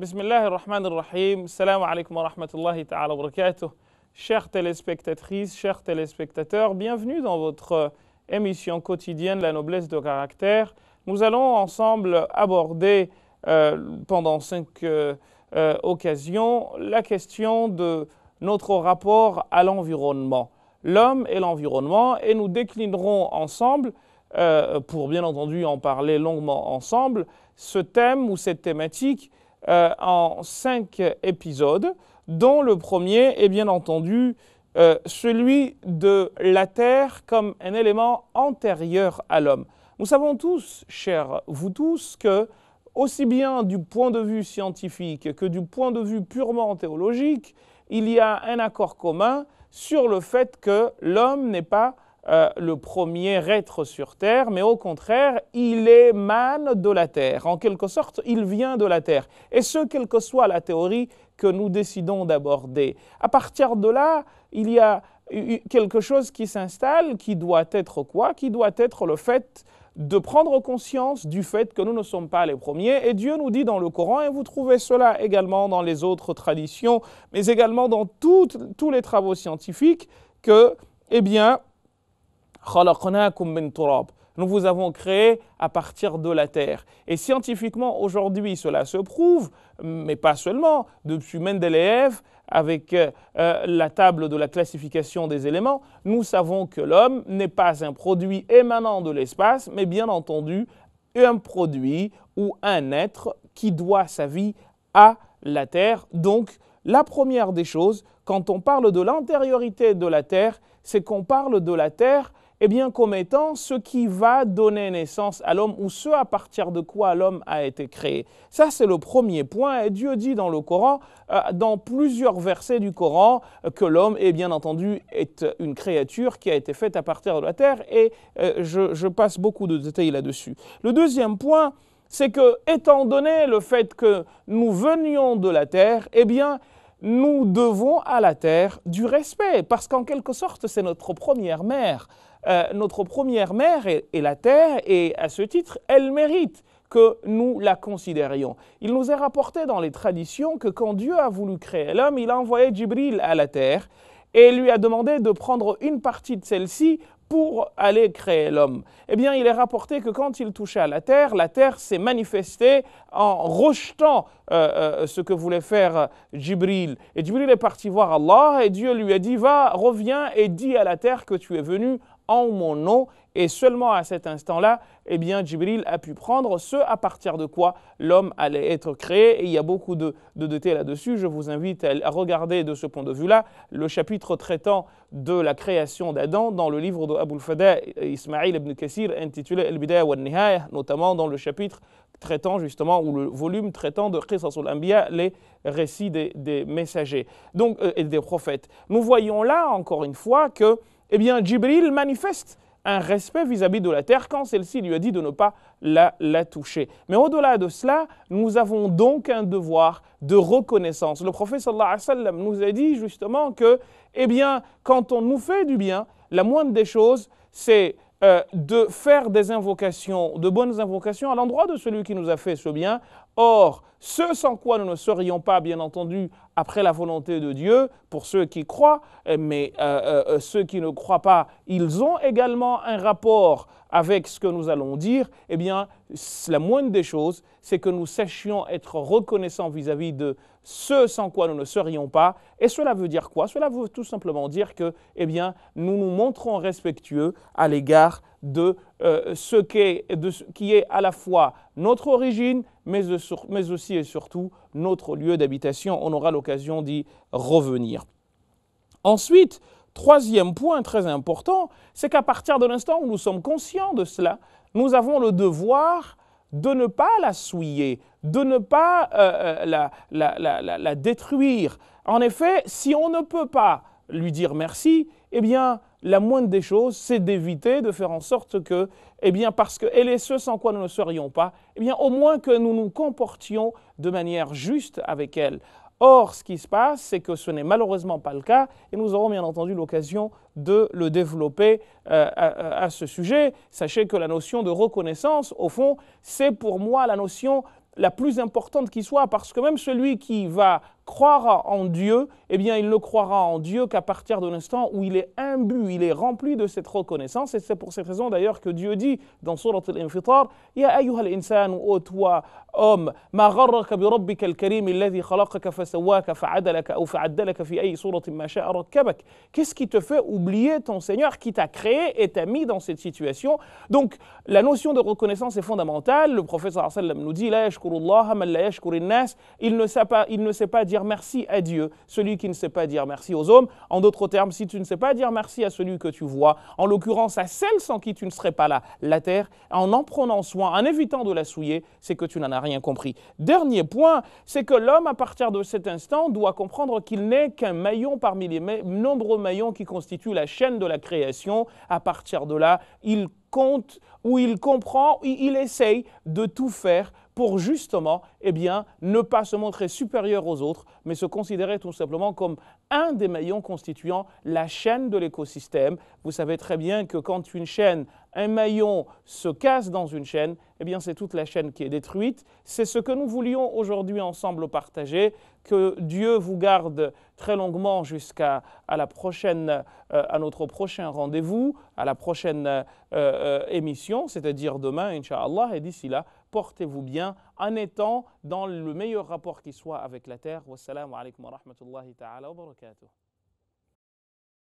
bismillahirrahmanirrahim. الله الرحمن الرحيم السلام عليكم ورحمة Chers téléspectatrices, chers téléspectateurs, bienvenue dans votre émission quotidienne La noblesse de caractère. Nous allons ensemble aborder euh, pendant cinq euh, euh, occasions la question de notre rapport à l'environnement, l'homme et l'environnement, et nous déclinerons ensemble, pour bien entendu en parler longuement ensemble, ce thème ou cette thématique euh, en cinq épisodes, dont le premier est bien entendu euh, celui de la terre comme un élément antérieur à l'homme. Nous savons tous, chers vous tous, que aussi bien du point de vue scientifique que du point de vue purement théologique, il y a un accord commun sur le fait que l'homme n'est pas euh, le premier être sur terre, mais au contraire, il émane de la terre. En quelque sorte, il vient de la terre. Et ce, quelle que soit la théorie que nous décidons d'aborder. À partir de là, il y a quelque chose qui s'installe, qui doit être quoi Qui doit être le fait de prendre conscience du fait que nous ne sommes pas les premiers. Et Dieu nous dit dans le Coran, et vous trouvez cela également dans les autres traditions, mais également dans tous les travaux scientifiques, que, eh bien, nous vous avons créé à partir de la terre. Et scientifiquement, aujourd'hui, cela se prouve, mais pas seulement. Depuis Mendeleev, avec euh, euh, la table de la classification des éléments, nous savons que l'homme n'est pas un produit émanant de l'espace, mais bien entendu un produit ou un être qui doit sa vie à la terre. Donc, la première des choses, quand on parle de l'antériorité de la terre, c'est qu'on parle de la terre eh bien, comme étant ce qui va donner naissance à l'homme ou ce à partir de quoi l'homme a été créé. Ça, c'est le premier point. Et Dieu dit dans le Coran, euh, dans plusieurs versets du Coran, euh, que l'homme, est eh bien entendu, est une créature qui a été faite à partir de la terre. Et euh, je, je, passe beaucoup de détails là-dessus. Le deuxième point, c'est que, étant donné le fait que nous venions de la terre, eh bien, nous devons à la terre du respect, parce qu'en quelque sorte, c'est notre première mère. Euh, notre première mère est, la terre et à ce titre, elle mérite que nous la considérions. Il nous est rapporté dans les traditions que quand Dieu a voulu créer l'homme, il a envoyé Djibril à la terre et lui a demandé de prendre une partie de celle-ci pour aller créer l'homme. Eh bien, il est rapporté que quand il touchait à la terre, la terre s'est manifestée en rejetant euh, euh, ce que voulait faire Djibril. Et Djibril est parti voir Allah et Dieu lui a dit, va, reviens et dis à la terre que tu es venu en mon nom. Et seulement à cet instant-là, eh bien, Jibril a pu prendre ce à partir de quoi l'homme allait être créé. Et il y a beaucoup de, de, là-dessus. Je vous invite à, regarder de ce point de vue-là le chapitre traitant de la création d'Adam dans le livre de Abul Ismail ibn Kassir intitulé Al-Bidaya wa Nihaya, notamment dans le chapitre traitant justement, ou le volume traitant de Qisas al-Anbiya, les récits des, messagers donc, euh, et des prophètes. Nous voyons là, encore une fois, que eh bien, Jibril manifeste un respect vis-à-vis de la terre quand celle-ci lui a dit de ne pas la, toucher. Mais au-delà de cela, nous avons donc un devoir de reconnaissance. Le prophète sallallahu nous a dit justement que, eh bien, quand on nous fait du bien, la moindre des choses, c'est euh, de faire des invocations, de bonnes invocations à l'endroit de celui qui nous a fait ce bien. Or, ce sans quoi nous ne serions pas, bien entendu, après la volonté de Dieu, pour ceux qui croient, mais euh, euh, ceux qui ne croient pas, ils ont également un rapport avec ce que nous allons dire, eh bien, la moindre des choses, c'est que nous sachions être reconnaissants vis-à-vis de ce sans quoi nous ne serions pas. Et cela veut dire quoi Cela veut tout simplement dire que, eh bien, nous nous montrons respectueux à l'égard de euh, ce qui est, de qui est à la fois notre origine, mais aussi et surtout notre lieu d'habitation. On aura l'occasion d'y revenir. Ensuite, Troisième point très important, c'est qu'à partir de l'instant où nous sommes conscients de cela, nous avons le devoir de ne pas la souiller, de ne pas euh, euh, la, la, détruire. En effet, si on ne peut pas lui dire merci, eh bien, la moindre des choses, c'est d'éviter de faire en sorte que, eh bien, parce qu'elle est ce sans quoi nous ne serions pas, eh bien, au moins que nous nous comportions de manière juste avec elle. Or, ce qui se passe, c'est que ce n'est malheureusement pas le cas, et nous aurons bien entendu l'occasion de le développer euh, à, à ce sujet. Sachez que la notion de reconnaissance, au fond, c'est pour moi la notion la plus importante qui soit, parce que même celui qui va croira en Dieu, eh bien, il ne croira en Dieu qu'à partir de l'instant où il est imbu, il est rempli de cette reconnaissance. Et c'est pour cette raison d'ailleurs que Dieu dit dans Surat Al-Infitar Qu'est-ce qui te fait oublier ton Seigneur qui t'a créé et t'a mis dans cette situation Donc, la notion de reconnaissance est fondamentale. Le prophète sallallahu sallam nous dit La Il ne sait pas, il ne sait pas dire merci à Dieu, celui qui ne sait pas dire merci aux hommes. En d'autres termes, si tu ne sais pas dire merci à celui que tu vois, en l'occurrence à celle sans qui tu ne serais pas là, la terre, en en prenant soin, en évitant de la souiller, c'est que tu n'en as rien compris. Dernier point, c'est que l'homme, à partir de cet instant, doit comprendre qu'il n'est qu'un maillon parmi les nombreux maillons qui constituent la chaîne de la création. À partir de là, il compte ou il comprend, il essaye de tout faire pour justement eh bien, ne pas se montrer supérieur aux autres, mais se considérer tout simplement comme un des maillons constituant la chaîne de l'écosystème. Vous savez très bien que quand une chaîne un maillon se casse dans une chaîne, eh bien c'est toute la chaîne qui est détruite. C'est ce que nous voulions aujourd'hui ensemble partager. Que Dieu vous garde très longuement jusqu'à à la prochaine, euh, à notre prochain rendez-vous, à la prochaine euh, euh, émission, c'est-à-dire demain, Inch'Allah. Et d'ici là, portez-vous bien en étant dans le meilleur rapport qui soit avec la terre. Wassalamu alaikum wa rahmatullahi wa barakatuh.